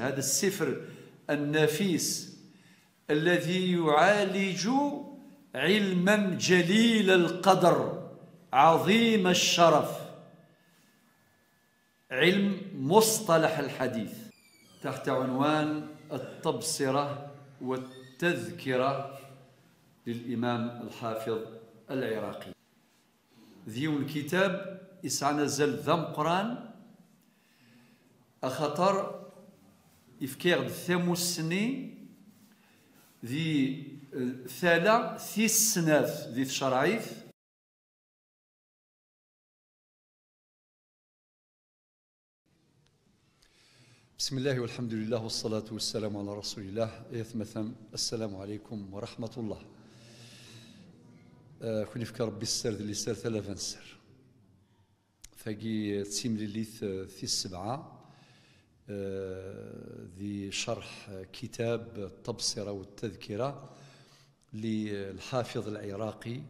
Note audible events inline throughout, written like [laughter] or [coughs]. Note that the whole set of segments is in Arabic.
هذا السفر النفيس الذي يعالج علما جليل القدر عظيم الشرف علم مصطلح الحديث تحت عنوان التبصره والتذكره للامام الحافظ العراقي ذيون كتاب اسعنا زل ذم قران أخطر إفكار ثاموس سني ذي ثالة ثي السناث ذي الشرعيث بسم الله والحمد لله والصلاة والسلام على رسول الله يثمثم السلام عليكم ورحمة الله كوني في ربي السر اللي سر ثلاثة سر فاقي تسيم ليليث في السبعة آه، ذي شرح كتاب التبصرة والتذكرة للحافظ العراقي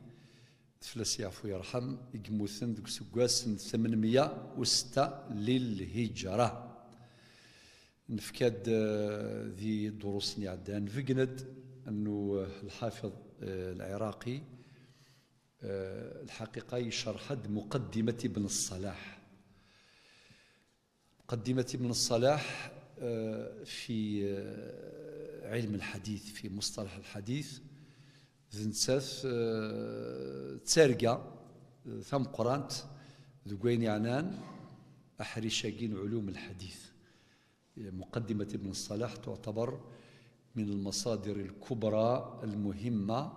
تفلس يعفو يرحم يقموثن ذوك سكواس 806 للهجرة نفكاد آه، ذي دروس عدان فقند أنه الحافظ آه، العراقي الحقيقة يشرح مقدمة ابن الصلاح قدمت ابن الصلاح آه، في آه، علم الحديث في مصطلح الحديث زنساس آه، تسارقة ثم قرانت ذقين عنان أحري علوم الحديث مقدمة ابن الصلاح تعتبر من المصادر الكبرى المهمة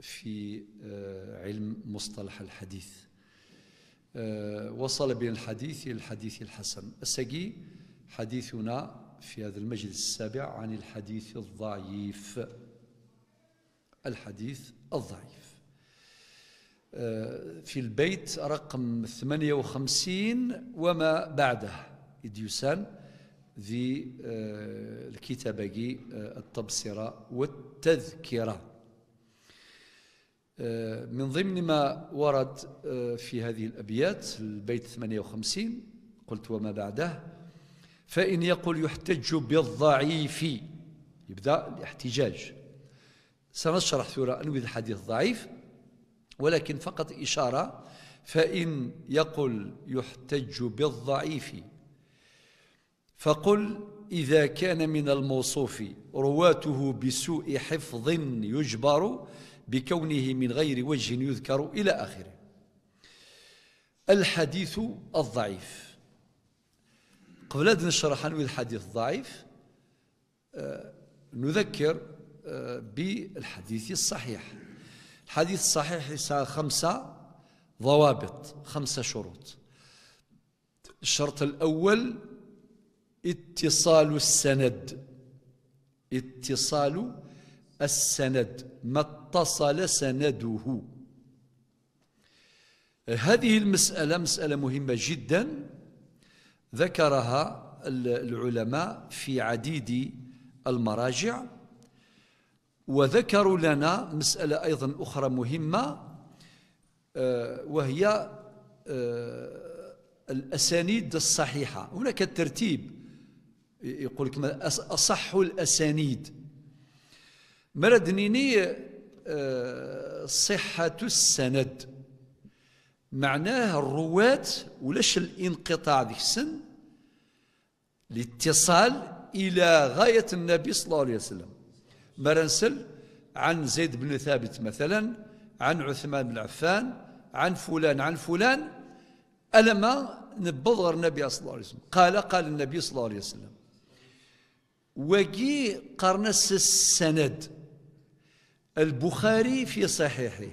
في علم مصطلح الحديث آه، وصل بين الحديث إلى الحديث الحسن السقي حديثنا في هذا المجلس السابع عن الحديث الضعيف الحديث الضعيف آه، في البيت رقم 58 وما بعده إديوسان آه، ذي الكتابة التبصرة والتذكرة آه، من ضمن ما ورد آه، في هذه الأبيات البيت 58 قلت وما بعده فإن يقل يحتج بالضعيف يبدأ الاحتجاج سنشرح ثورة أنوي الحديث ضعيف ولكن فقط إشارة فإن يقل يحتج بالضعيف فقل إذا كان من الموصوف رواته بسوء حفظ يجبر بكونه من غير وجه يذكر إلى آخره الحديث الضعيف قبل أن نشرح عن الحديث الضعيف آه، نذكر آه، بالحديث الصحيح الحديث الصحيح خمسة ضوابط خمسة شروط الشرط الأول اتصال السند اتصال السند ما اتصل سنده هذه المسألة مسألة مهمة جدا ذكرها العلماء في عديد المراجع وذكروا لنا مسألة أيضا أخرى مهمة آه، وهي آه، الأسانيد الصحيحة هناك الترتيب يقول لك أصح الأسانيد مردنيني نيني آه، صحة السند معناه الرواة ولاش الانقطاع ذي السن الاتصال إلى غاية النبي صلى الله عليه وسلم مرنسل عن زيد بن ثابت مثلا عن عثمان بن عفان عن فلان عن فلان ألما نبض النبي صلى الله عليه وسلم قال قال النبي صلى الله عليه وسلم وقي قرنس السند البخاري في صحيحه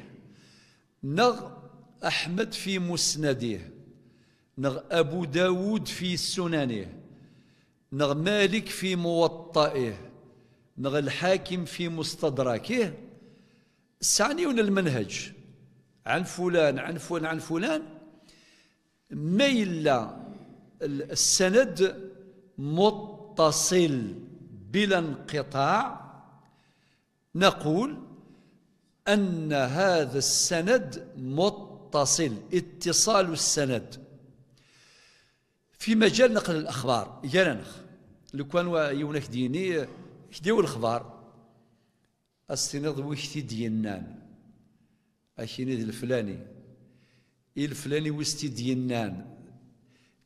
نغ أحمد في مسنده نغ أبو داود في سننه نغ مالك في موطئه نغ الحاكم في مستدركه سعنيون المنهج عن فلان عن فلان عن فلان ما إلا السند متصل بلا انقطاع نقول أن هذا السند متصل اتصال السند في مجال نقل الأخبار يانا نخ لو كان يونك ديني كديو الأخبار استناد وشتي دينان أشيني الفلاني الفلاني وستي دينان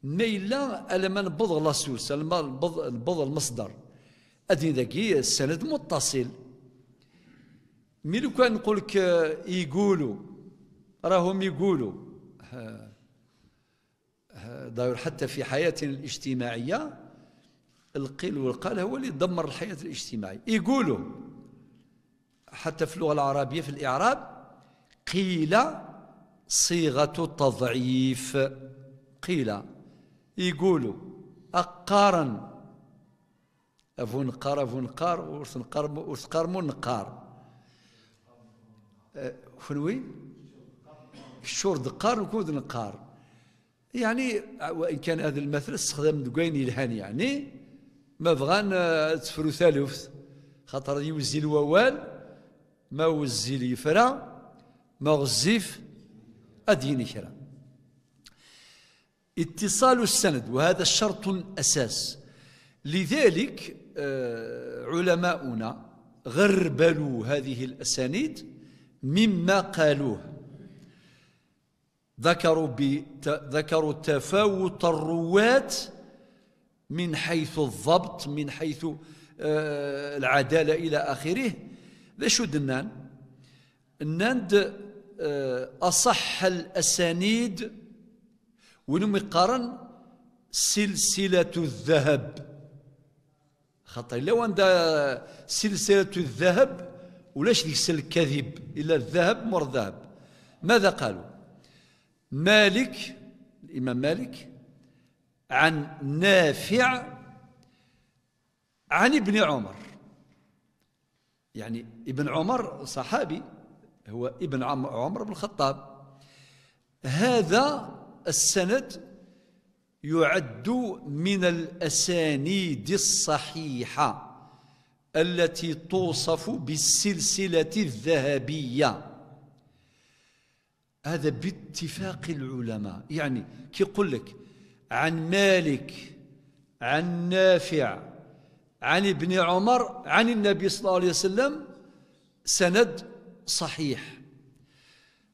نيلا إلا ألما نبض لاسوس ألما نبض المصدر أدين ذاكي السند متصل مي لو كان نقول لك آه، يقولوا راهم يقولوا آه، آه، داير حتى في حياتنا الاجتماعيه القيل والقال هو اللي دمر الحياه الاجتماعيه يقولوا حتى في اللغه العربيه في الاعراب قيل صيغه التضعيف قيل يقولوا أقارا أفو نقار أفو نقار ورث نقار ورث نقار نقار آه، فين الشور دقار وكود نقار يعني آه، وان كان هذا المثل استخدم دوكاين الهان يعني ما بغان آه، تفرو ثالوث خاطر يوزي الووال ما وزي اليفرا ما غزيف أديني كرا اتصال السند وهذا شرط أساس لذلك علماؤنا غربلوا هذه الأسانيد مما قالوه ذكروا ذكروا تفاوت الرواة من حيث الضبط من حيث آه، العدالة إلى آخره ذا شو دنان الناند أصح الأسانيد ونمي يقارن سلسلة الذهب خطأ لو عندها سلسلة الذهب ولاش ذيك السلك الكذب إلا الذهب مر الذهب ماذا قالوا مالك الإمام مالك عن نافع عن ابن عمر يعني ابن عمر صحابي هو ابن عمر بن الخطاب هذا السند يعد من الأسانيد الصحيحة التي توصف بالسلسلة الذهبية هذا باتفاق العلماء يعني كيقول لك عن مالك عن نافع عن ابن عمر عن النبي صلى الله عليه وسلم سند صحيح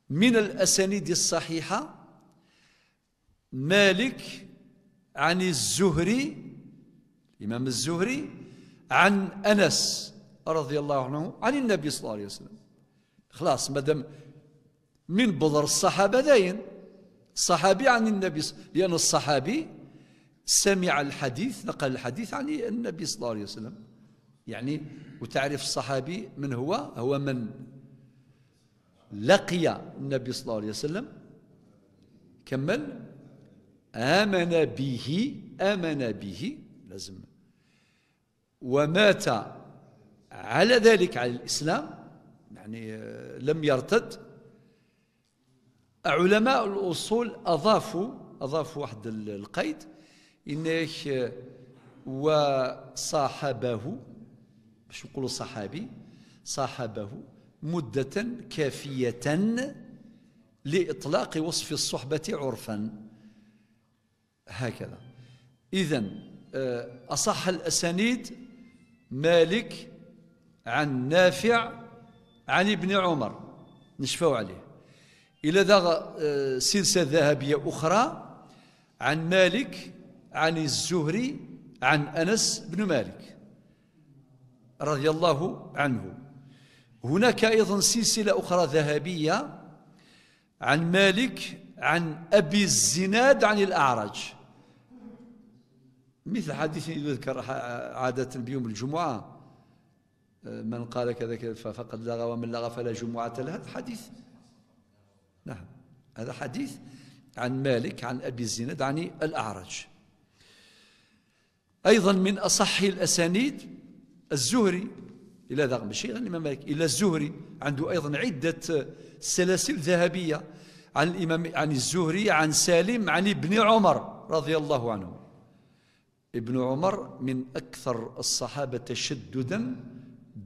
من الأسانيد الصحيحة مالك عن الزهري الإمام الزهري عن أنس رضي الله عنه عن النبي صلى الله عليه وسلم خلاص مادام من بذر الصحابة داين صحابي عن النبي لأن يعني الصحابي سمع الحديث نقل الحديث عن النبي صلى الله عليه وسلم يعني وتعرف الصحابي من هو هو من لقي النبي صلى الله عليه وسلم كمل آمن به آمن به لازم ومات على ذلك على الإسلام يعني آه، لم يرتد علماء الأصول أضافوا أضافوا واحد القيد إنه آه، وصاحبه باش نقولوا صحابي صاحبه مدة كافية لإطلاق وصف الصحبة عرفا هكذا إذا آه، أصح الأسانيد مالك عن نافع عن ابن عمر نشفوا عليه إلى ذا آه، سلسلة ذهبية أخرى عن مالك عن الزهري عن أنس بن مالك رضي الله عنه هناك أيضا سلسلة أخرى ذهبية عن مالك عن أبي الزناد عن الأعرج مثل حديث يذكر عادة بيوم الجمعة آه، من قال كذا كذا فقد لغى ومن لغى فلا جمعة له هذا حديث نعم هذا حديث عن مالك عن أبي الزناد عن الأعرج أيضا من أصح الأسانيد الزهري إلى ذاق ماشي الإمام مالك إلى الزهري عنده أيضا عدة سلاسل ذهبية عن الإمام عن الزهري عن سالم عن ابن عمر رضي الله عنهما ابن عمر من أكثر الصحابة تشددا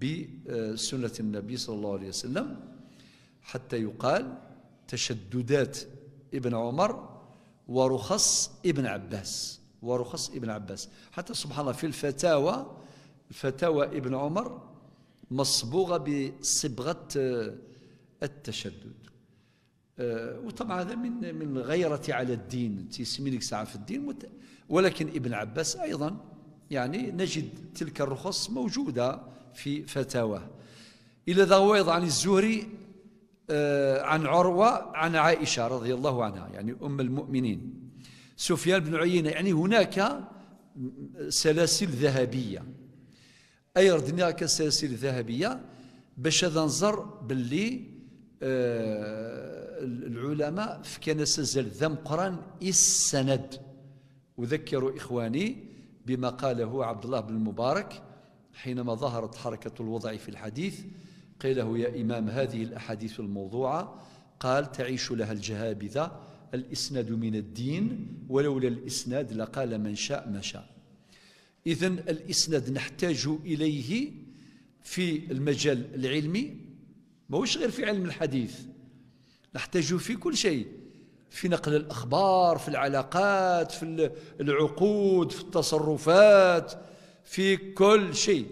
بسنة النبي صلى الله عليه وسلم حتى يقال تشددات ابن عمر ورخص ابن عباس ورخص ابن عباس حتى سبحان الله في الفتاوى فتاوى ابن عمر مصبوغة بصبغة آه، التشدد آه، وطبعا هذا من من غيرة على الدين تيسمي ساعة في الدين ولكن ابن عباس أيضا يعني نجد تلك الرخص موجودة في فتاواه إلى ذويض عن الزهري آه، عن عروة عن عائشة رضي الله عنها يعني أم المؤمنين سفيان بن عيينة يعني هناك سلاسل ذهبية أي ردنا كسلاسل ذهبية باش هذا نظر باللي آه، العلماء في كنسة ذم قران السند أذكر إخواني بما قاله عبد الله بن المبارك حينما ظهرت حركة الوضع في الحديث قيل له يا إمام هذه الأحاديث الموضوعة قال تعيش لها الجهابذة الإسناد من الدين ولولا الإسناد لقال من شاء ما شاء إذا الإسناد نحتاج إليه في المجال العلمي ماهوش غير في علم الحديث نحتاج في كل شيء في نقل الأخبار في العلاقات في العقود في التصرفات في كل شيء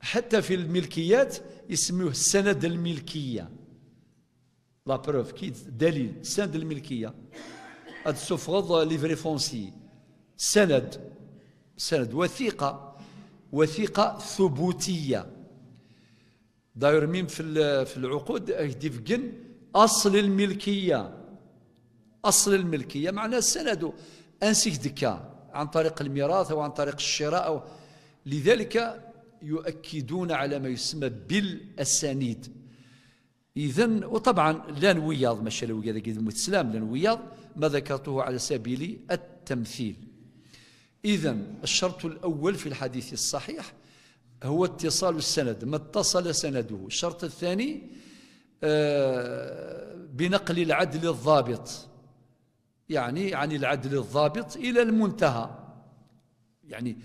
حتى في الملكيات يسموه السند الملكية لا بروف كي دليل سند الملكية هاد سوفغض ليفري فونسي سند سند وثيقة وثيقة ثبوتية داير ميم في العقود يدفقن أصل الملكية أصل الملكية معناه السند أنسيك دكا عن طريق الميراث أو عن طريق الشراء أو لذلك يؤكدون على ما يسمى بالأسانيد إذا وطبعا لا نوياض ماشي لوياض قد المتسلام لا نوياض ما ذكرته على سبيل التمثيل إذا الشرط الأول في الحديث الصحيح هو اتصال السند ما اتصل سنده الشرط الثاني آه، بنقل العدل الضابط يعني عن العدل الضابط إلى المنتهى يعني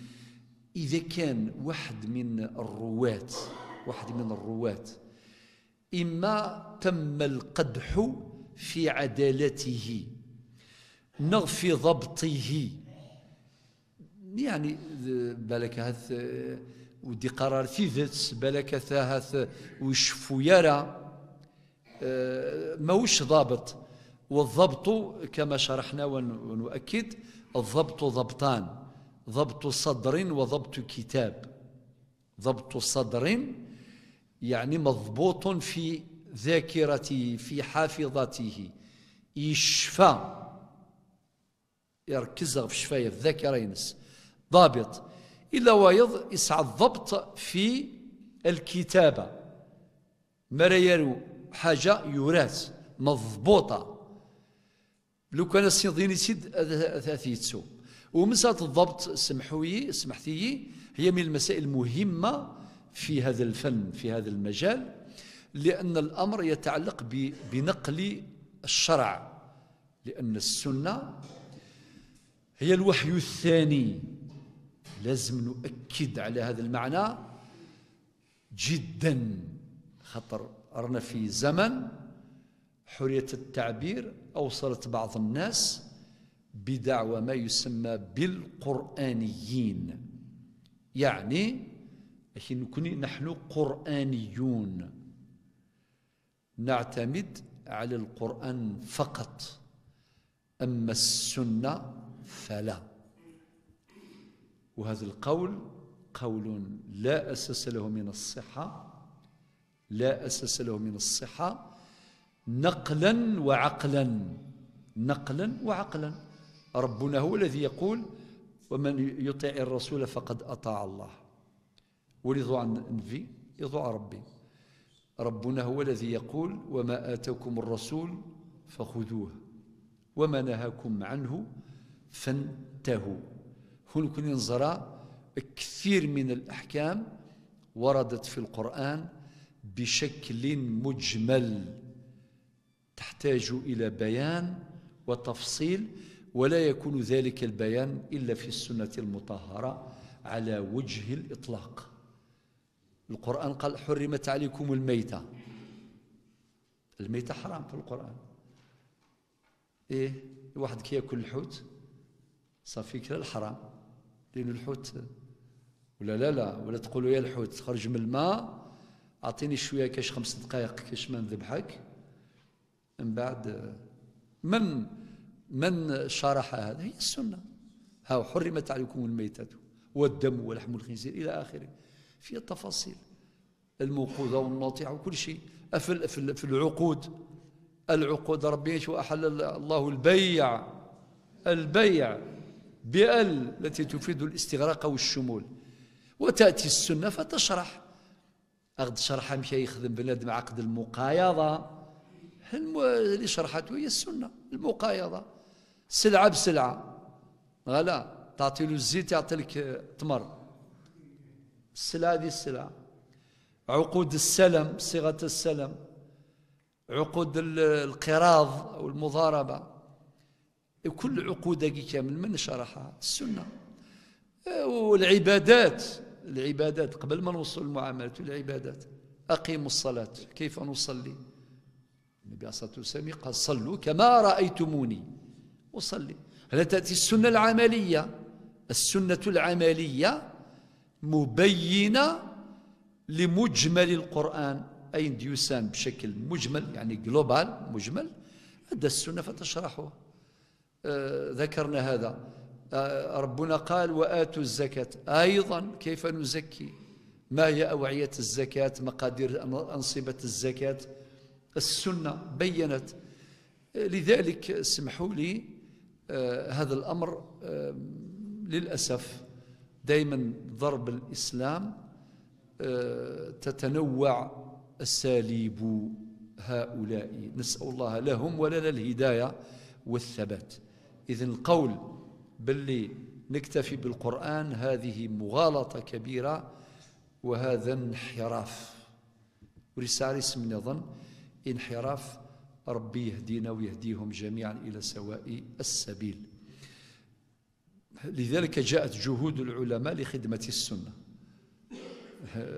إذا كان واحد من الرواة واحد من الرواة إما تم القدح في عدالته نغفي ضبطه يعني بالك هذا ودي قرار في ذات بالك هذا وشفو يرى آه، ماهوش ضابط والضبط كما شرحنا ونؤكد الضبط ضبطان ضبط صدر وضبط كتاب ضبط صدر يعني مضبوط في ذاكرته في حافظته يشفى يركز في شفاية في الذاكرة ينس ضابط إلا ويض يسعى الضبط في الكتابة ما حاجة يراس مضبوطة لو كان السينضيني سيد ثلاثي يتسو ومسألة الضبط سمحوي سمحتي هي من المسائل المهمة في هذا الفن في هذا المجال لأن الأمر يتعلق بنقل الشرع لأن السنة هي الوحي الثاني لازم نؤكد على هذا المعنى جدا خطر رانا في زمن حرية التعبير أوصلت بعض الناس بدعوى ما يسمى بالقرآنيين يعني نحن قرآنيون نعتمد على القرآن فقط أما السنة فلا وهذا القول قول لا أساس له من الصحة لا أساس له من الصحة نقلا وعقلا نقلا وعقلا ربنا هو الذي يقول ومن يطع الرسول فقد أطاع الله ولضوع نفي يضوع ربي ربنا هو الذي يقول وما آتاكم الرسول فخذوه وما نهاكم عنه فانتهوا هناك نظرة كثير من الأحكام وردت في القرآن بشكل مجمل تحتاج إلى بيان وتفصيل ولا يكون ذلك البيان إلا في السنة المطهرة على وجه الإطلاق القرآن قال حرمت عليكم الميتة الميتة حرام في القرآن إيه الواحد كياكل الحوت صافي كلا الحرام لأن الحوت ولا لا لا ولا تقولوا يا الحوت خرج من الماء أعطيني شوية كاش خمس دقائق كاش ما نذبحك من بعد من من شرح هذا هي السنة ها حرمت عليكم الميتة والدم ولحم الخنزير إلى آخره في التفاصيل الموقوذة والناطعة وكل شيء أفل في العقود العقود ربي أحل الله البيع البيع بأل التي تفيد الاستغراق والشمول وتأتي السنة فتشرح أخذ شرحها مشى يخدم بنادم عقد المقايضة اللي شرحته هي السنة المقايضة سلعة بسلعة غلا تعطي له الزيت يعطي لك تمر السلعة هذه السلعة عقود السلم صيغة السلم عقود القراض أو المضاربة كل عقود كامل من شرحها السنة والعبادات العبادات قبل ما نوصل للمعاملات العبادات أقيموا الصلاة كيف نصلي النبي عليه الصلاة والسلام قال صلوا كما رأيتموني وصلي هنا تأتي السنة العملية السنة العملية مبينة لمجمل القرآن أين ديوسان بشكل مجمل يعني جلوبال مجمل هذا السنة فتشرحه آه ذكرنا هذا آه ربنا قال وآتوا الزكاة أيضا كيف نزكي ما هي أوعية الزكاة مقادير أنصبة الزكاة السنة بينت لذلك اسمحوا لي آه، هذا الأمر للأسف دائما ضرب الإسلام آه، تتنوع أساليب هؤلاء نسأل الله لهم ولنا الهداية والثبات إذا القول باللي نكتفي بالقرآن هذه مغالطة كبيرة وهذا انحراف ورسالة من يظن انحراف ربي يهدينا ويهديهم جميعا إلى سواء السبيل لذلك جاءت جهود العلماء لخدمة السنة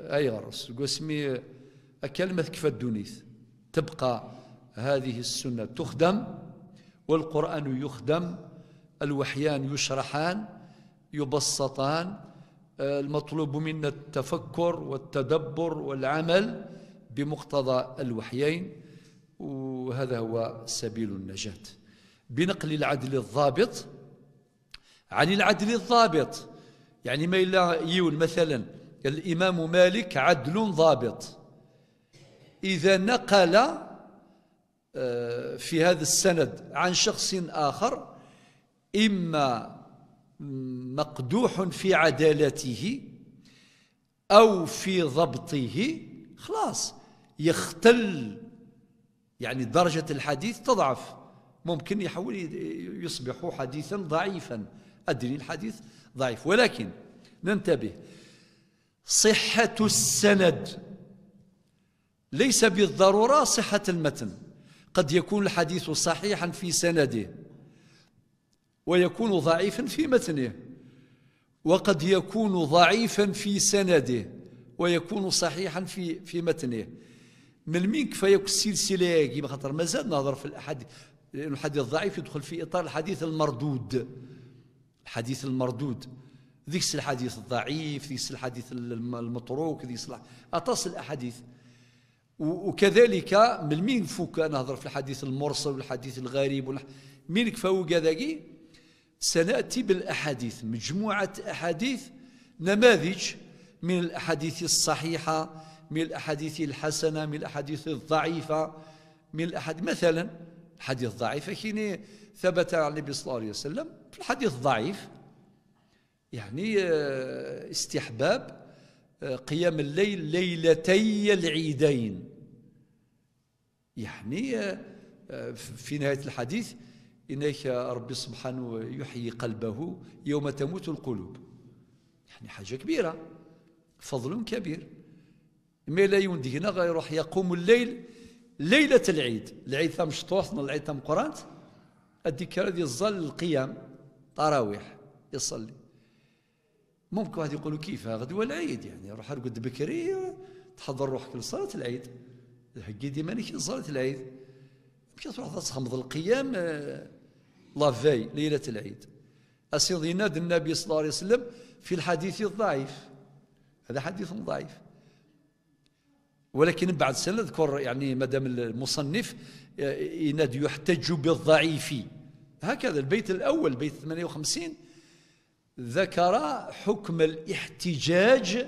أي غرس قسمي اكلمه كفى الدنيث تبقى هذه السنة تخدم والقرآن يخدم الوحيان يشرحان يبسطان المطلوب منا التفكر والتدبر والعمل بمقتضى الوحيين وهذا هو سبيل النجاة بنقل العدل الضابط عن العدل الضابط يعني ما إلا يقول مثلا الإمام مالك عدل ضابط إذا نقل آه، في هذا السند عن شخص آخر إما مقدوح في عدالته أو في ضبطه خلاص يختل يعني درجة الحديث تضعف ممكن يحول يصبح حديثا ضعيفا أدري الحديث ضعيف ولكن ننتبه صحة السند ليس بالضرورة صحة المتن قد يكون الحديث صحيحا في سنده ويكون ضعيفا في متنه وقد يكون ضعيفا في سنده ويكون صحيحا في في متنه من مين كفايه السلسله كيما خاطر مازال نهضر في الاحاديث الحديث الضعيف يدخل في اطار الحديث المردود الحديث المردود ذيك الحديث الضعيف ذيك الحديث المتروك ذيك اطاس الاحاديث وكذلك من مين فوك نهضر في الحديث المرسل والحديث الغريب مين كفاو كذاكي سناتي بالاحاديث مجموعه احاديث نماذج من الاحاديث الصحيحه من الأحاديث الحسنة من الأحاديث الضعيفة من الأحاديث مثلا حديث ضعيف حين ثبت عن النبي صلى الله عليه وسلم في الحديث الضعيف يعني آه، استحباب آه، قيام الليل ليلتي العيدين يعني آه، في نهاية الحديث إنك ربي سبحانه يحيي قلبه يوم تموت القلوب يعني حاجة كبيرة فضل كبير ما لا يندينا غيروح يقوم الليل ليلة العيد العيد ثم شطوحنا العيد ثم قرانت الذكرى ديال الظل القيام تراويح يصلي ممكن واحد يقولوا كيف غد هو العيد يعني روح ارقد بكري تحضر روحك لصلاة العيد الحقي دي مانيك صلاة العيد مشي تروح تخمض القيام آه، لافاي ليلة العيد أسيض ناد النبي صلى الله عليه وسلم في الحديث الضعيف هذا حديث ضعيف ولكن بعد سنذكر يعني مدام المصنف آه، يناد يحتج بالضعيف هكذا البيت الأول بيت 58 ذكر حكم الاحتجاج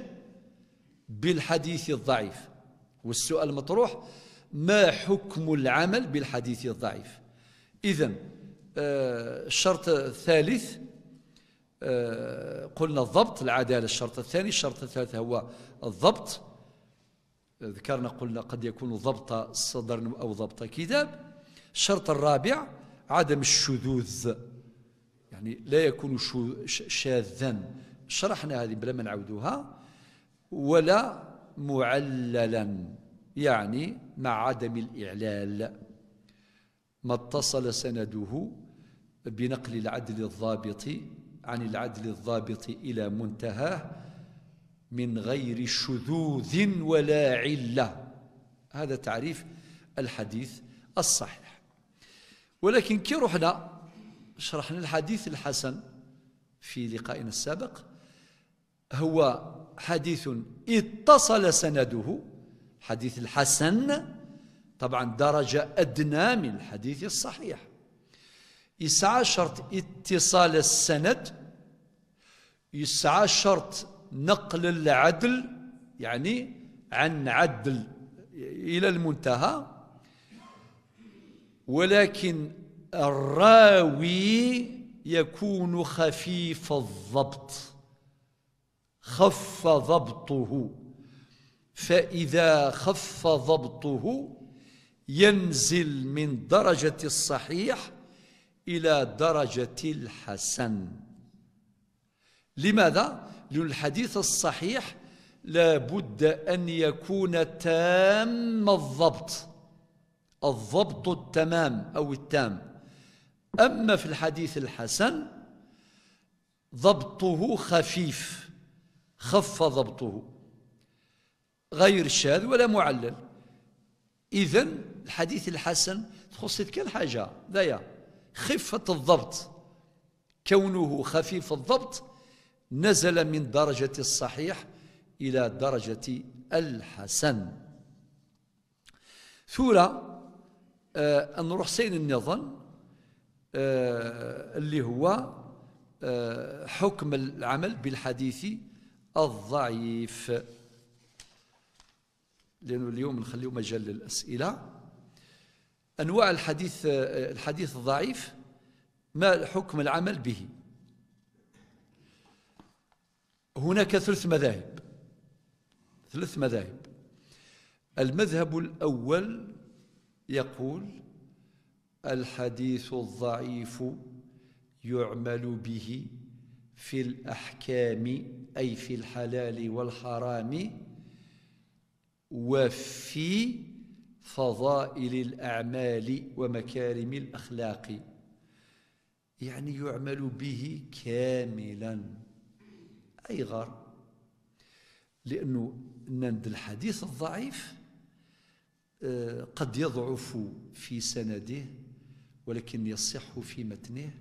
بالحديث الضعيف والسؤال المطروح ما حكم العمل بالحديث الضعيف إذا آه، الشرط الثالث آه، قلنا الضبط العدالة الشرط الثاني الشرط الثالث هو الضبط ذكرنا قلنا قد يكون ضبط صدر أو ضبط كتاب الشرط الرابع عدم الشذوذ يعني لا يكون شاذا شرحنا هذه بلا ما نعودوها ولا معللا يعني مع عدم الإعلال ما اتصل سنده بنقل العدل الضابط عن العدل الضابط إلى منتهاه من غير شذوذ ولا عله هذا تعريف الحديث الصحيح ولكن كي رحنا شرحنا الحديث الحسن في لقائنا السابق هو حديث اتصل سنده حديث الحسن طبعا درجة أدنى من الحديث الصحيح يسعى شرط اتصال السند يسعى شرط نقل العدل يعني عن عدل إلى المنتهى ولكن الراوي يكون خفيف الضبط خف ضبطه فإذا خف ضبطه ينزل من درجة الصحيح إلى درجة الحسن لماذا؟ للحديث الصحيح لا بد أن يكون تام الضبط الضبط التمام أو التام أما في الحديث الحسن ضبطه خفيف خف ضبطه غير شاذ ولا معلل إذا الحديث الحسن تخص تلك الحاجة ذايا خفة الضبط كونه خفيف الضبط نزل من درجة الصحيح إلى درجة الحسن ثورة آه أن حسين النظام آه، اللي هو آه، حكم العمل بالحديث الضعيف لأنه اليوم نخليه مجال للأسئلة أنواع الحديث آه، الحديث الضعيف ما حكم العمل به هناك ثلث مذاهب ثلث مذاهب المذهب الأول يقول الحديث الضعيف يعمل به في الأحكام أي في الحلال والحرام وفي فضائل الأعمال ومكارم الأخلاق يعني يعمل به كاملاً أي غار لأنه نند الحديث الضعيف آه، قد يضعف في سنده ولكن يصح في متنه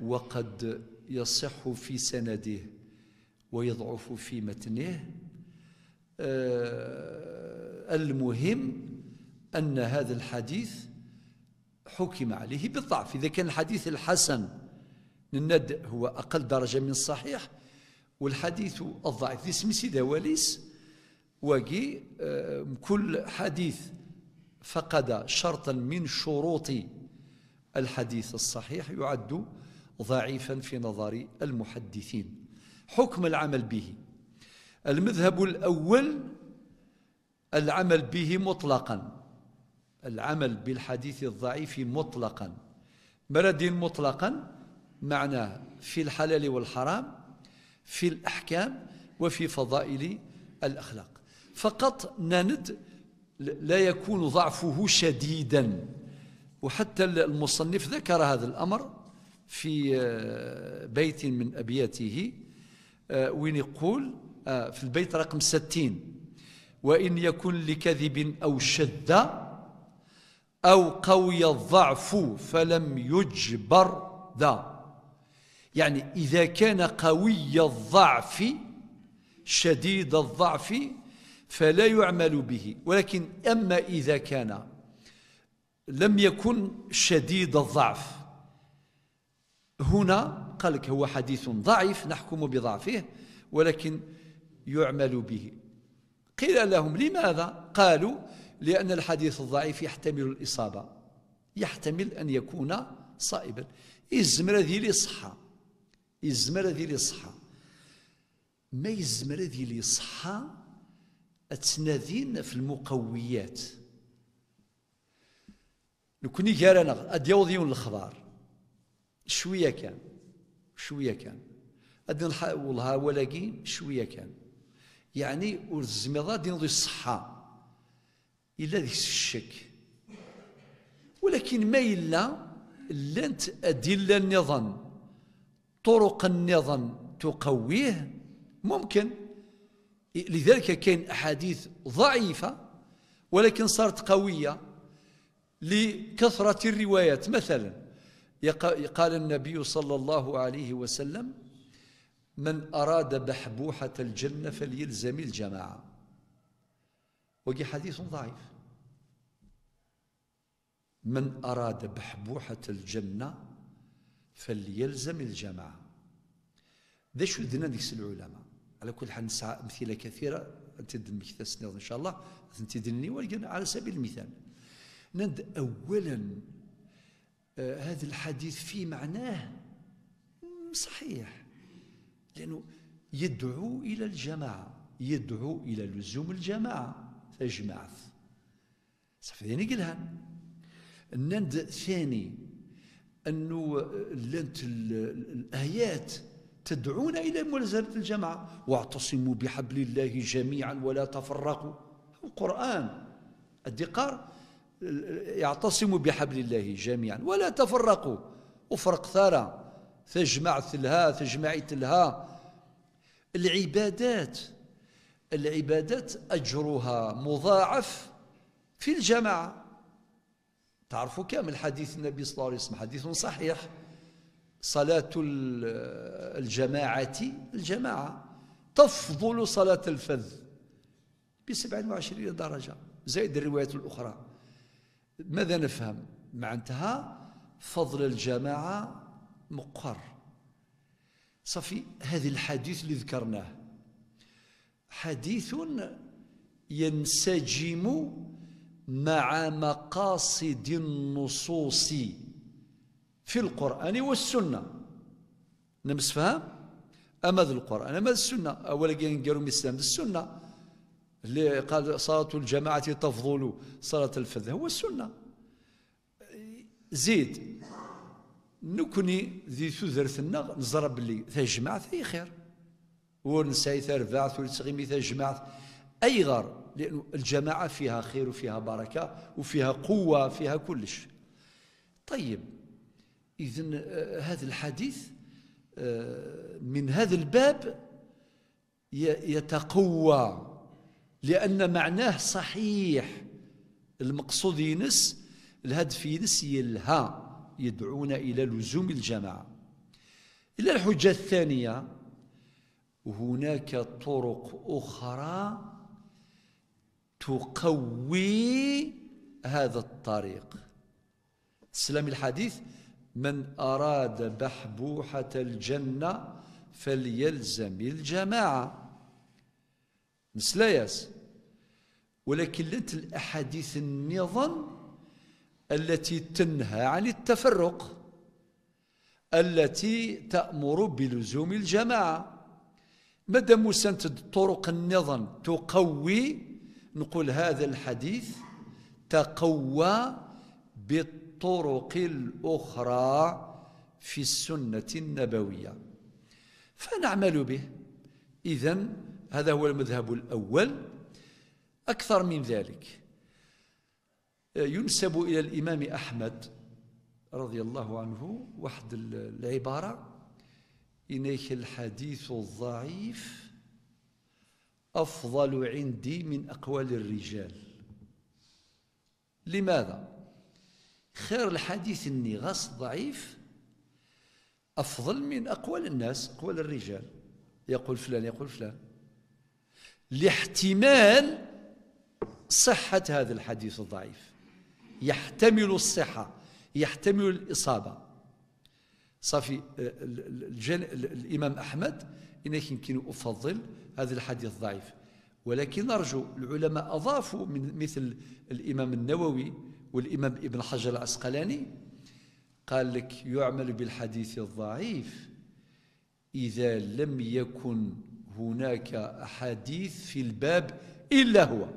وقد يصح في سنده ويضعف في متنه آه، المهم أن هذا الحديث حكم عليه بالضعف إذا كان الحديث الحسن للند هو أقل درجة من الصحيح والحديث الضعيف دي سيدا دواليس وكي كل حديث فقد شرطا من شروط الحديث الصحيح يعد ضعيفا في نظر المحدثين حكم العمل به المذهب الأول العمل به مطلقا العمل بالحديث الضعيف مطلقا مرد مطلقا معناه في الحلال والحرام في الأحكام وفي فضائل الأخلاق فقط نند لا يكون ضعفه شديدا وحتى المصنف ذكر هذا الأمر في آه، بيت من أبياته آه، وين يقول آه، في البيت رقم ستين وإن يكن لكذب أو شد أو قوي الضعف فلم يجبر ذا يعني إذا كان قوي الضعف شديد الضعف فلا يعمل به ولكن أما إذا كان لم يكن شديد الضعف هنا قال لك هو حديث ضعيف نحكم بضعفه ولكن يعمل به قيل لهم لماذا قالوا لأن الحديث الضعيف يحتمل الإصابة يحتمل أن يكون صائبا الزمرة ذي لصحة يزمر هذه اللي صحة ما يزمر هذه اللي صحة أتنادين في المقويات لو كوني كارنا أديوض الخضار شوية كان شوية كان أدن والله ولاقي شوية كان يعني ورزمضة دين ذي الصحة إلا ذي الشك ولكن ما إلا لنت أدلة النظام طرق النظام تقويه ممكن لذلك كاين أحاديث ضعيفة ولكن صارت قوية لكثرة الروايات مثلا قال النبي صلى الله عليه وسلم من أراد بحبوحة الجنة فليلزم الجماعة وقي حديث ضعيف من أراد بحبوحة الجنة فليلزم الجماعة ذا شو ذنا ديس العلماء على كل حال نسعى أمثلة كثيرة تدن مكتسنا إن شاء الله تدني ولكن على سبيل المثال نند أولا آه هذا الحديث في معناه صحيح لأنه يدعو إلى الجماعة يدعو إلى لزوم الجماعة فجمعت صافي يعني قالها نند ثاني أنه لنت الآيات تدعونا إلى ملازمة الجماعة واعتصموا بحبل الله جميعا ولا تفرقوا القرآن الدقار يعتصموا بحبل الله جميعا ولا تفرقوا وفرق ثرى تجمع ثلها تجمع تلها العبادات العبادات أجرها مضاعف في الجماعة تعرفوا كامل حديث النبي صلى الله عليه وسلم حديث صحيح صلاة الجماعة الجماعة تفضل صلاة الفذ ب 27 درجة زائد الروايات الأخرى ماذا نفهم معناتها فضل الجماعة مقر صافي هذه الحديث اللي ذكرناه حديث ينسجم مع مقاصد النصوص في القرآن والسنة فهم أما ذو القرآن أما السنة أولا قالوا مثلا السنة اللي قال صلاة الجماعة تفضل صلاة الفذ هو السنة زيد نكني ذي ثذرثنا نزرب لي تجمع جماعة ذي خير ونساي ثربع ثلث غيمي ذا أي غار لأن الجماعة فيها خير وفيها بركة وفيها قوة فيها كلش طيب إذا آه، هذا الحديث آه، من هذا الباب يتقوى لأن معناه صحيح المقصود ينس الهدف ينس يلهى يدعون إلى لزوم الجماعة إلى الحجة الثانية هناك طرق أخرى تقوي هذا الطريق السلام الحديث من أراد بحبوحة الجنة فليلزم الجماعة نسلياس ولكن لنت الأحاديث النظام التي تنهى عن التفرق التي تأمر بلزوم الجماعة مادام وسنت طرق النظام تقوي نقول هذا الحديث تقوى بالطرق الأخرى في السنة النبوية فنعمل به إذا هذا هو المذهب الأول أكثر من ذلك ينسب إلى الإمام أحمد رضي الله عنه واحد العبارة إنيك الحديث الضعيف أفضل عندي من أقوال الرجال لماذا؟ خير الحديث اني غاص ضعيف أفضل من أقوال الناس أقوال الرجال يقول فلان يقول فلان لاحتمال صحة هذا الحديث الضعيف يحتمل الصحة يحتمل الإصابة صافي آه، الجن... الإمام أحمد إنك يمكن أفضل هذا الحديث ضعيف ولكن نرجو العلماء أضافوا من مثل الإمام النووي والإمام ابن حجر العسقلاني قال لك يعمل بالحديث الضعيف إذا لم يكن هناك أحاديث في الباب إلا هو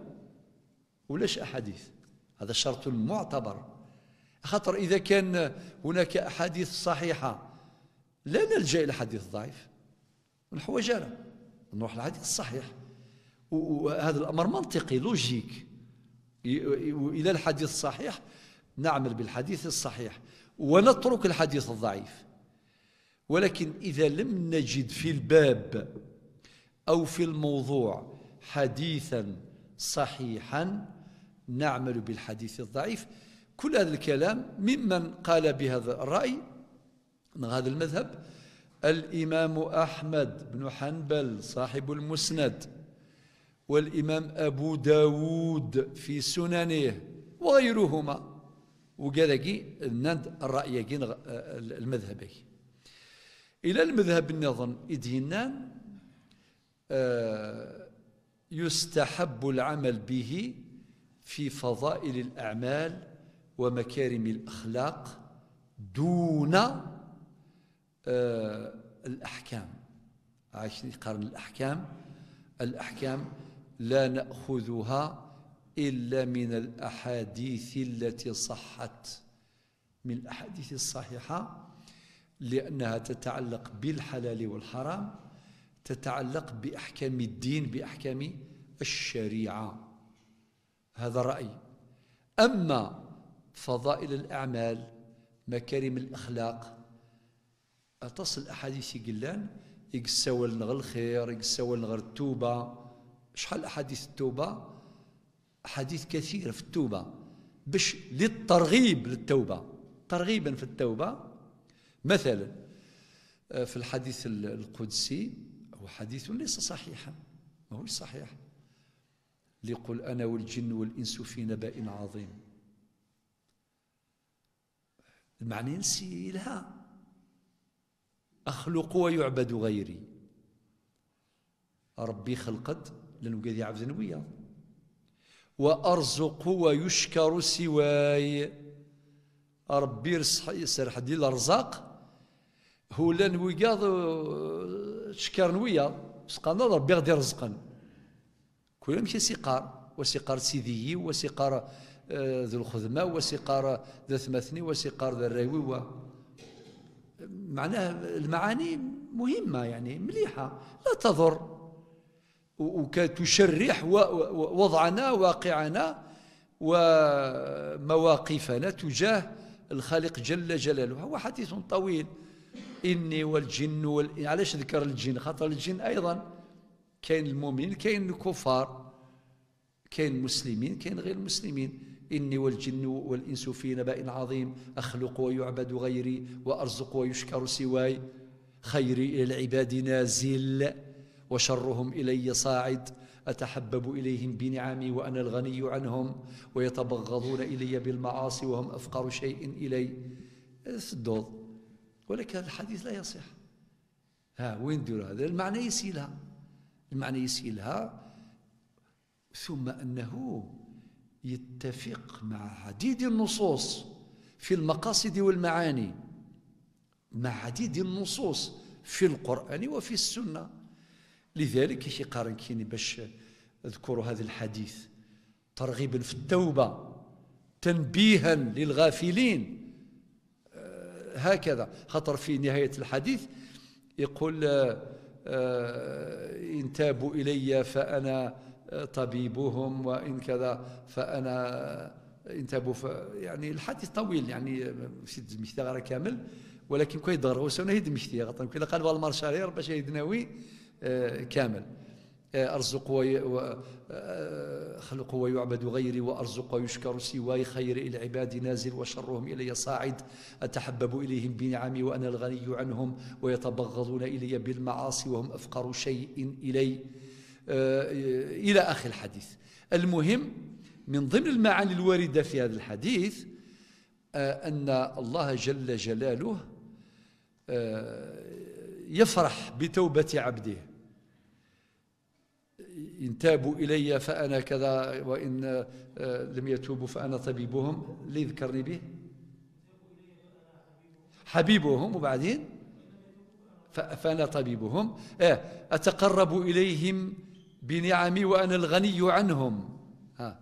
ولاش أحاديث هذا شرط معتبر خطر إذا كان هناك أحاديث صحيحة لا نلجأ إلى حديث ضعيف نحوج على نروح للحديث الصحيح وهذا الأمر منطقي لوجيك إلى الحديث الصحيح نعمل بالحديث الصحيح ونترك الحديث الضعيف ولكن إذا لم نجد في الباب أو في الموضوع حديثا صحيحا نعمل بالحديث الضعيف كل هذا الكلام ممن قال بهذا الرأي من هذا المذهب الإمام أحمد بن حنبل صاحب المسند والإمام أبو داود في سننه وغيرهما وقالكي نند الرأي المذهبي إلى المذهب النظم إدينان آه، يستحب العمل به في فضائل الأعمال ومكارم الأخلاق دون آه، الأحكام عشان قرن الأحكام الأحكام لا نأخذها إلا من الأحاديث التي صحت من الأحاديث الصحيحة لأنها تتعلق بالحلال والحرام تتعلق بأحكام الدين بأحكام الشريعة هذا راي أما فضائل الأعمال مكارم الأخلاق أتصل أحاديث قلان يقسول لنغ الخير يقسول لنغ التوبة شحال أحاديث التوبة أحاديث كثيرة في التوبة باش للترغيب للتوبة ترغيبا في التوبة مثلا آه، في الحديث القدسي هو حديث ليس صحيحا ما هو صحيح ليقول أنا والجن والإنس في نبأ عظيم المعنى نسي لها أخلق ويعبد غيري ربي خلقت لأنه قد يعبد نويا وأرزق ويشكر سواي ربي يسرح دي الأرزاق هو لان ويقاض شكر نويا سقانا ربي غادي رزقا كل يمشي سقار وسقار سيديي وسقار ذو الخدمة وسقار ذا ثمثني وسقار ذا الراوي معناه المعاني مهمة يعني مليحة لا تضر وكتشرح وضعنا واقعنا ومواقفنا تجاه الخالق جل جلاله هو حديث طويل إني والجن وال... علاش ذكر الجن خاطر الجن أيضا كاين المؤمنين كاين الكفار كاين المسلمين كاين غير المسلمين إني والجن والإنس في نبأ عظيم أخلق ويعبد غيري وأرزق ويشكر سواي خيري إلى العباد نازل وشرهم إلي صاعد أتحبب إليهم بنعمي وأنا الغني عنهم ويتبغضون إلي بالمعاصي وهم أفقر شيء إلي الدوض ولكن هذا الحديث لا يصح ها وين دير هذا المعنى يسيلها المعنى يسيلها ثم أنه يتفق مع عديد النصوص في المقاصد والمعاني مع عديد النصوص في القرآن وفي السنة لذلك كي قارن كيني باش اذكروا هذا الحديث ترغيبا في التوبة تنبيها للغافلين آه، هكذا خطر في نهاية الحديث يقول آه، آه، إن تابوا إلي فأنا طبيبهم وإن كذا فأنا انتبهوا يعني الحديث طويل يعني ماشي دمشتي غير كامل ولكن كي ضرغوس انا دمجتي غطن كذا قال المارشالير باش يدناوي آه، كامل آه، أرزق وي... و... آه، خلق ويعبد غيري وأرزق ويشكر سواي خير العباد نازل وشرهم إلي صاعد أتحبب إليهم بنعمي وأنا الغني عنهم ويتبغضون إلي بالمعاصي وهم أفقر شيء إلي آه، إلى آخر الحديث المهم من ضمن المعاني الواردة في هذا الحديث آه، أن الله جل جلاله آه، يفرح بتوبة عبده إن تابوا إلي فأنا كذا وإن لم يتوبوا فأنا طبيبهم ليذكرني به حبيبهم وبعدين فأنا طبيبهم أتقرب إليهم بنعمي وأنا الغني عنهم ها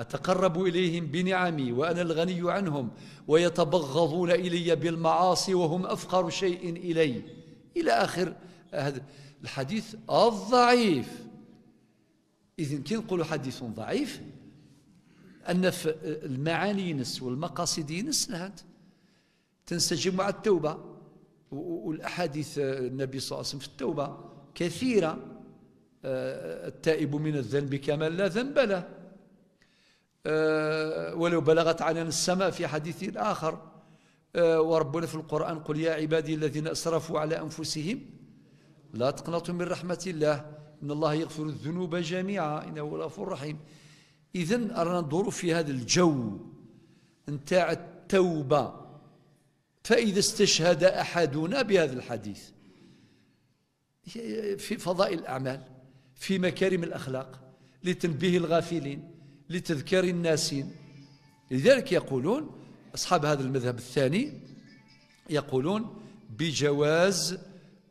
أتقرب إليهم بنعمي وأنا الغني عنهم ويتبغضون إلي بالمعاصي وهم أفقر شيء إلي إلى آخر هذا الحديث الضعيف إذا كي نقولوا حديث ضعيف أن المعاني ينس والمقاصد ينس لهات تنسجم مع التوبة والأحاديث النبي صلى الله عليه وسلم في التوبة كثيرة التائب من الذنب كمن لا ذنب له آه، ولو بلغت عنان السماء في حديث آخر آه، وربنا في القرآن قل يا عبادي الذين أسرفوا على أنفسهم لا تقنطوا من رحمة الله إن الله يغفر الذنوب جميعا إنه هو الغفور الرحيم إذا أرنا ندور في هذا الجو نتاع التوبة فإذا استشهد أحدنا بهذا الحديث في فضائل الأعمال في مكارم الأخلاق لتنبيه الغافلين لتذكير الناسين لذلك يقولون أصحاب هذا المذهب الثاني يقولون بجواز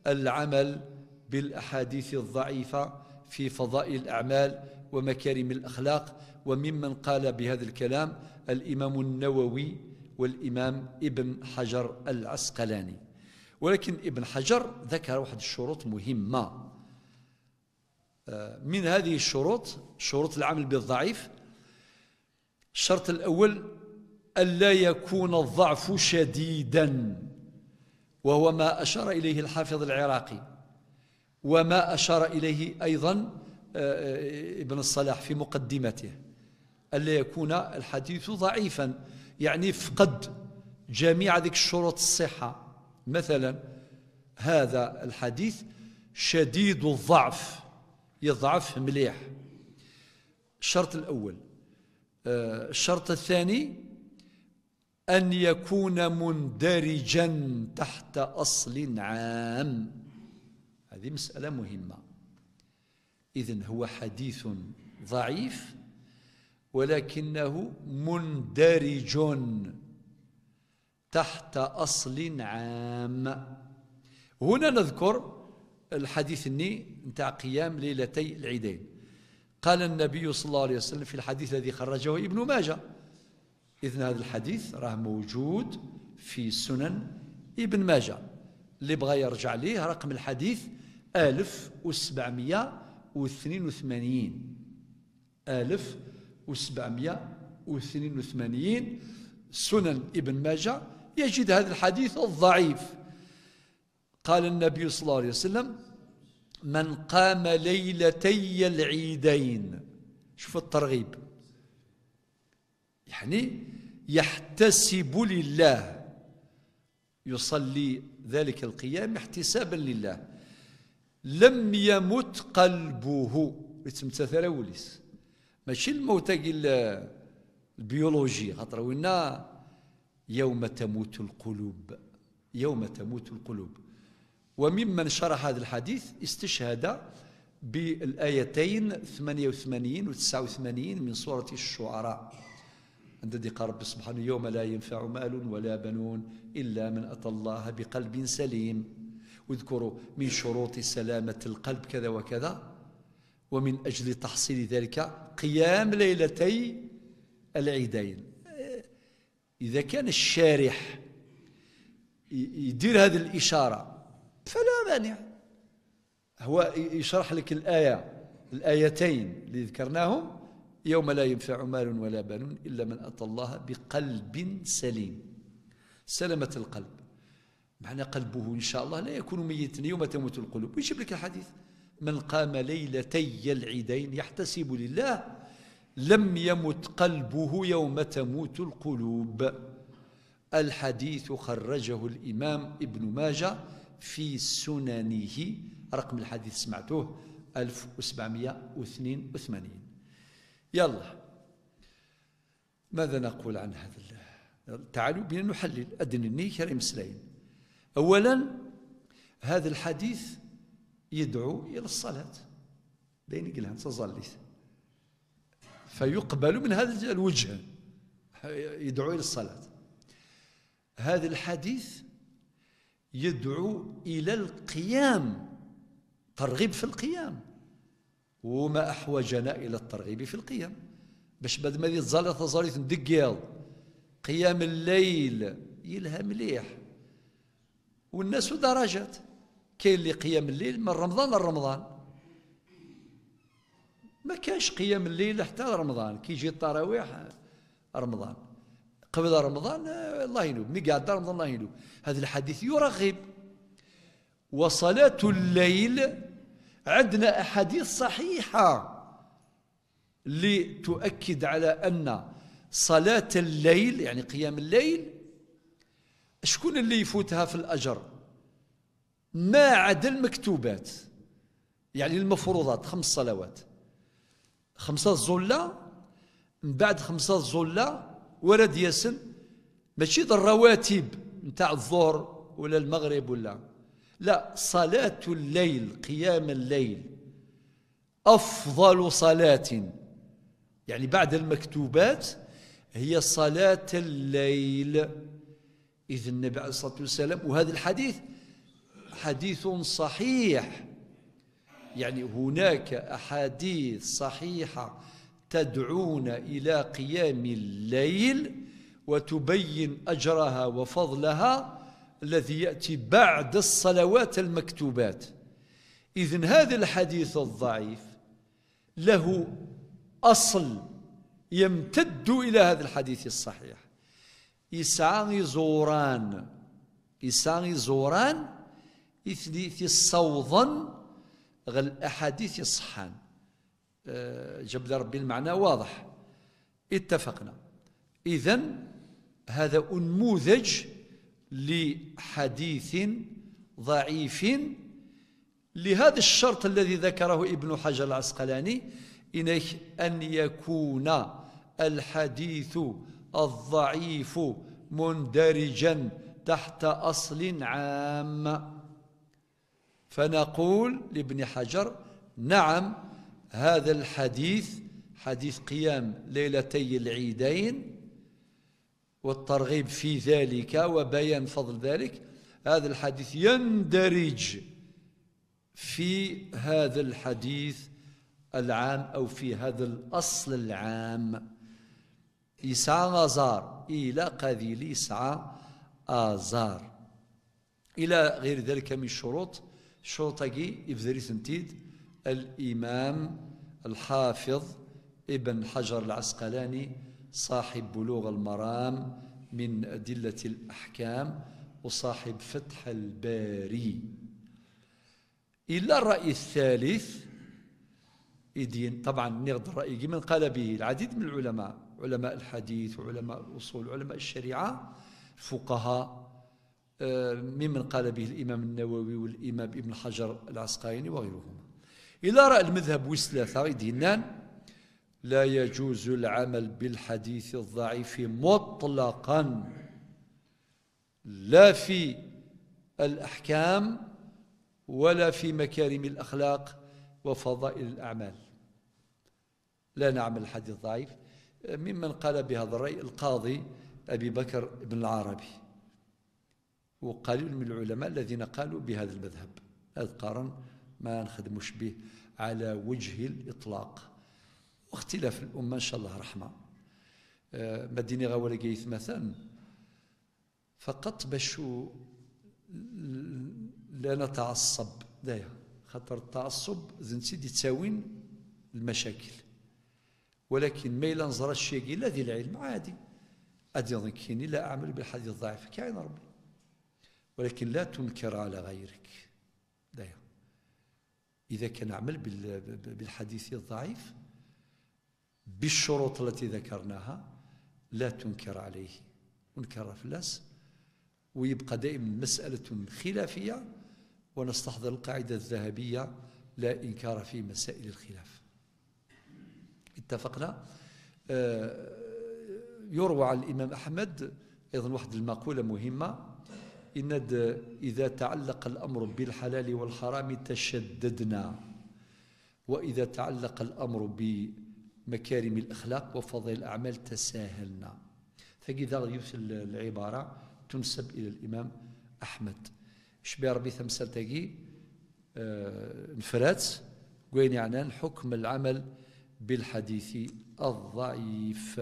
العمل بالأحاديث الضعيفة في فضائل الأعمال ومكارم الأخلاق وممن قال بهذا الكلام الإمام النووي والإمام ابن حجر العسقلاني ولكن ابن حجر ذكر واحد الشروط مهمة من هذه الشروط شروط العمل بالضعيف الشرط الأول ألا يكون الضعف شديدا وهو ما أشار إليه الحافظ العراقي وما أشار إليه أيضا آه، آه، ابن الصلاح في مقدمته ألا يكون الحديث ضعيفا يعني فقد جميع ذيك الشروط الصحة مثلا هذا الحديث شديد الضعف يضعف مليح الشرط الأول آه، الشرط الثاني أن يكون مندرجا تحت أصل عام هذه مسألة مهمة إذن هو حديث ضعيف ولكنه مندرج تحت أصل عام هنا نذكر الحديث الني نتاع قيام ليلتي العيدين قال النبي صلى الله عليه وسلم في الحديث الذي خرجه ابن ماجه إذن هذا الحديث راه موجود في سنن ابن ماجه اللي بغى يرجع ليه رقم الحديث 1782 1782 سنن ابن ماجه يجد هذا الحديث الضعيف قال النبي صلى الله عليه وسلم من قام ليلتي العيدين شوف الترغيب يعني يحتسب لله يصلي ذلك القيام احتسابا لله لم يمت قلبه تمتثل وليس ماشي الموت البيولوجي خاطر وين يوم تموت القلوب يوم تموت القلوب وممن شرح هذا الحديث استشهد بالآيتين 88 و 89 من سورة الشعراء عند قال رب سبحانه يوم لا ينفع مال ولا بنون إلا من أتى الله بقلب سليم واذكروا من شروط سلامة القلب كذا وكذا ومن أجل تحصيل ذلك قيام ليلتي العيدين إذا كان الشارح يدير هذه الإشارة فلا مانع هو يشرح لك الآية الآيتين اللي ذكرناهم يوم لا ينفع مال ولا بنون إلا من أتى الله بقلب سليم سلامة القلب معنى قلبه إن شاء الله لا يكون ميتا يوم تموت القلوب ويجيب لك الحديث من قام ليلتي العيدين يحتسب لله لم يمت قلبه يوم تموت القلوب الحديث خرجه الإمام ابن ماجه في سننه رقم الحديث سمعتوه 1782 يلا ماذا نقول عن هذا تعالوا بنا نحلل أدنني كريم سليم أولا هذا الحديث يدعو إلى الصلاة دين قلها نصليت فيقبل من هذا الوجه يدعو إلى الصلاة هذا الحديث يدعو إلى القيام ترغيب في القيام وما أحوجنا إلى الترغيب في القيام باش بعد ما يتزال تزالي يتندقيض قيام الليل يلها مليح والناس درجات كاين اللي قيام الليل من رمضان لرمضان ما كانش قيام الليل حتى رمضان كي يجي التراويح رمضان قبل رمضان آه، الله ينوب مي قاعد رمضان الله ينوب هذا الحديث يرغب وصلاة الليل عندنا أحاديث صحيحة لتؤكد على أن صلاة الليل يعني قيام الليل شكون اللي يفوتها في الأجر ما عدا المكتوبات يعني المفروضات خمس صلوات خمسة زلة من بعد خمسة زلة ورد ياسن ماشي الرواتب نتاع الظهر ولا المغرب ولا لا صلاة الليل قيام الليل أفضل صلاة يعني بعد المكتوبات هي صلاة الليل إذ النبي عليه الصلاة والسلام وهذا الحديث حديث صحيح يعني هناك أحاديث صحيحة تدعون إلى قيام الليل وتبين أجرها وفضلها الذي يأتي بعد الصلوات المكتوبات إذن هذا الحديث الضعيف له أصل يمتد إلى هذا الحديث الصحيح يسعى زوران يسعى زوران إثني في الصوضن غل أحاديث صحان آه، جاب ربي المعنى واضح اتفقنا إذا هذا أنموذج لحديث ضعيف لهذا الشرط الذي ذكره ابن حجر العسقلاني إنه أن يكون الحديث الضعيف مندرجا تحت أصل عام فنقول لابن حجر نعم هذا الحديث حديث قيام ليلتي العيدين والترغيب في ذلك وبيان فضل ذلك هذا الحديث يندرج في هذا الحديث العام أو في هذا الأصل العام يسعى آزار إلى قذيل يسعى آزار إلى غير ذلك من شروط شروطك يبذري سنتيد الإمام الحافظ ابن حجر العسقلاني صاحب بلوغ المرام من أدلة الأحكام وصاحب فتح الباري إلا الرأي الثالث إدين طبعا نغض الرأي من قال به العديد من العلماء علماء الحديث وعلماء الأصول وعلماء الشريعة فقهاء آه، ممن قال به الإمام النووي والإمام ابن حجر العسقلاني وغيرهما إلا رأى المذهب وسلا ثلاثة لا يجوز العمل بالحديث الضعيف مطلقا لا في الأحكام ولا في مكارم الأخلاق وفضائل الأعمال لا نعمل الحديث ضعيف ممن قال بهذا الرأي القاضي أبي بكر بن العربي وقليل من العلماء الذين قالوا بهذا المذهب هذا قارن ما نخدموش به على وجه الإطلاق واختلاف الأمة إن شاء الله رحمة آه، مديني غاولا قيث مثلا فقط باش لا نتعصب دايا خاطر التعصب زين سيدي تساوين المشاكل ولكن ما إلا نزرى الشيء إلا ذي العلم عادي أدي كيني لا أعمل بالحديث الضعيف كاين ربي ولكن لا تنكر على غيرك دايما إذا كان عمل بالحديث الضعيف بالشروط التي ذكرناها لا تنكر عليه انكر فلاس ويبقى دائما مسألة خلافية ونستحضر القاعدة الذهبية لا إنكار في مسائل الخلاف اتفقنا آه، يروى عن الإمام أحمد أيضا واحد المقولة مهمة إن إذا تعلق الأمر بالحلال والحرام تشددنا وإذا تعلق الأمر بمكارم الأخلاق وفضل الأعمال تساهلنا فإذا يوصل العبارة تنسب إلى الإمام أحمد شبي ربي ثمسل تاقي آه وين يعني حكم العمل بالحديث الضعيف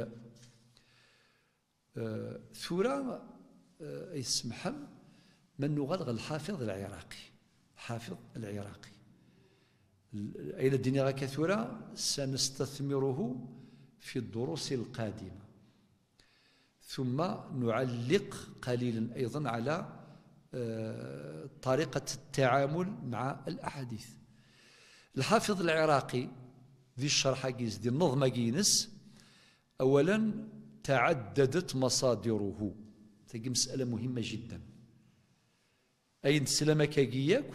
آه ثورة يسمحم آه، من نغلغ الحافظ العراقي حافظ العراقي أين الدنيا كثيرة سنستثمره في الدروس القادمة ثم نعلق قليلا أيضا على آه، طريقة التعامل مع الأحاديث الحافظ العراقي ذي الشرح جيز ذي النظمة جينس أولا تعددت مصادره تجي مسألة مهمة جداً أين سلامكاكياك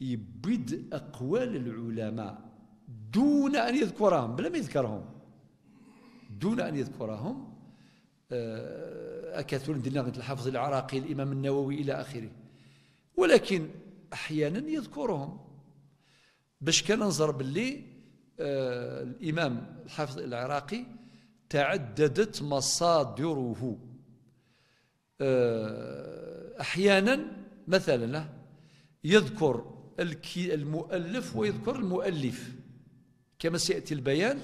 يبيد أقوال العلماء دون أن يذكرهم بلا ما يذكرهم دون أن يذكرهم آه، أكثر دينا الحافظ العراقي الإمام النووي إلى آخره ولكن أحيانا يذكرهم باش كان نظر باللي آه الإمام الحافظ العراقي تعددت مصادره آه أحيانا مثلا يذكر المؤلف ويذكر المؤلف كما سيأتي البيان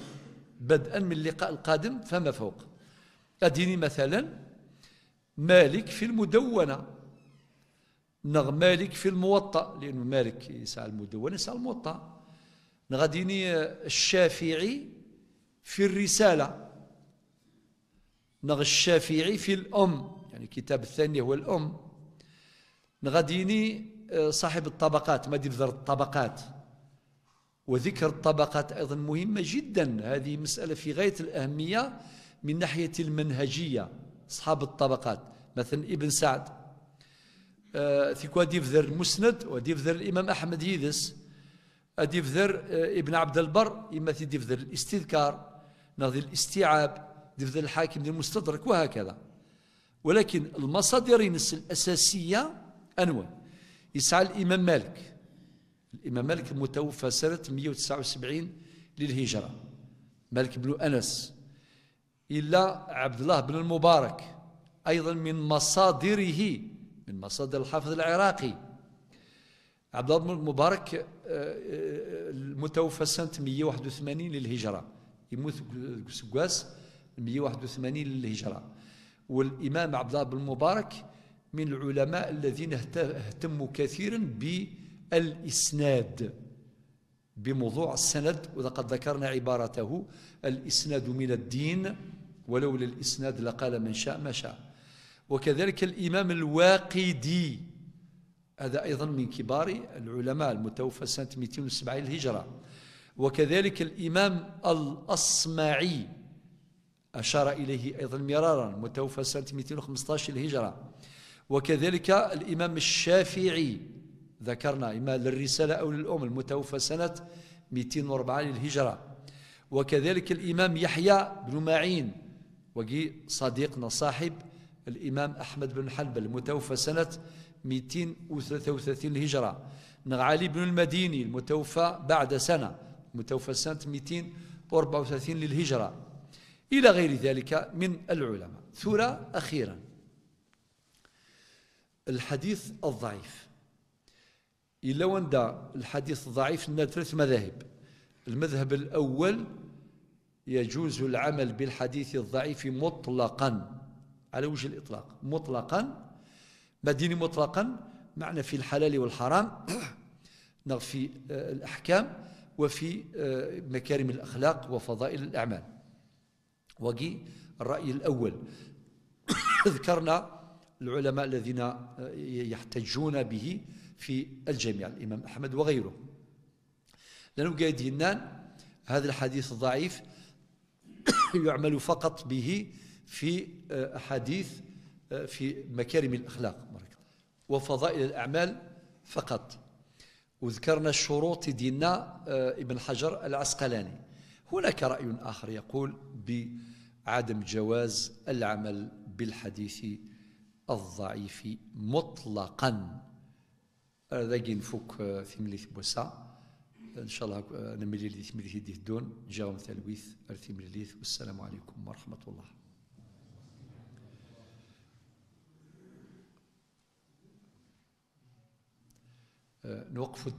بدءا من اللقاء القادم فما فوق أديني مثلا مالك في المدونة نغ مالك في الموطأ لأنه مالك يسعى المدونة يسعى الموطأ نغديني الشافعي في الرسالة نغ الشافعي في الأم يعني الكتاب الثاني هو الأم نغاديني آه، صاحب الطبقات ما ذر الطبقات وذكر الطبقات أيضا مهمة جدا هذه مسألة في غاية الأهمية من ناحية المنهجية أصحاب الطبقات مثلا ابن سعد ثكوا آه، ديفذر المسند وديفذر الإمام أحمد يدس ديفذر آه، ابن عبد البر إما ديفذر الاستذكار ناظر الاستيعاب ديفذر الحاكم المستدرك وهكذا ولكن المصادر الأساسية أنوى يسعى الإمام مالك الإمام مالك متوفى سنة 179 للهجرة مالك بن أنس إلا عبد الله بن المبارك أيضا من مصادره من مصادر الحافظ العراقي عبد الله بن المبارك المتوفى آه، آه، سنة 181 للهجرة يموت سقاس 181 للهجرة والإمام عبد الله بن المبارك من العلماء الذين اهتموا كثيرا بالإسناد بموضوع السند ولقد ذكرنا عبارته الإسناد من الدين ولولا الإسناد لقال من شاء ما شاء وكذلك الإمام الواقدي هذا أيضا من كبار العلماء المتوفى سنة 270 الهجرة وكذلك الإمام الأصمعي أشار إليه أيضا مرارا متوفى سنة 215 الهجرة وكذلك الإمام الشافعي ذكرنا إما للرسالة أو للأم المتوفى سنة 204 للهجرة وكذلك الإمام يحيى بن معين وقي صديقنا صاحب الإمام أحمد بن حنبل المتوفى سنة 233 للهجرة نغعلي بن المديني المتوفى بعد سنة المتوفى سنة 234 للهجرة إلى غير ذلك من العلماء ثورة أخيراً الحديث الضعيف إلا وندى الحديث الضعيف لنا ثلاث مذاهب المذهب الأول يجوز العمل بالحديث الضعيف مطلقا على وجه الإطلاق مطلقا مديني مطلقا معنى في الحلال والحرام [coughs] في آه، الأحكام وفي آه، مكارم الأخلاق وفضائل الأعمال وقي الرأي الأول [coughs] ذكرنا العلماء الذين آه، يحتجون به في الجميع الإمام أحمد وغيره لأنه قاعد ينان هذا الحديث الضعيف [coughs] يعمل فقط به في آه، أحاديث آه، في مكارم الأخلاق وفضائل الأعمال فقط وذكرنا الشروط ديننا ابن حجر العسقلاني هناك رأي آخر يقول بعدم جواز العمل بالحديث الضعيف مطلقا ينفك نفوك آه، مليث بوسا ان شاء الله آه، انا مليلي مليث يديه دون جاهم تلويث مليث والسلام عليكم ورحمه الله آه، نوقف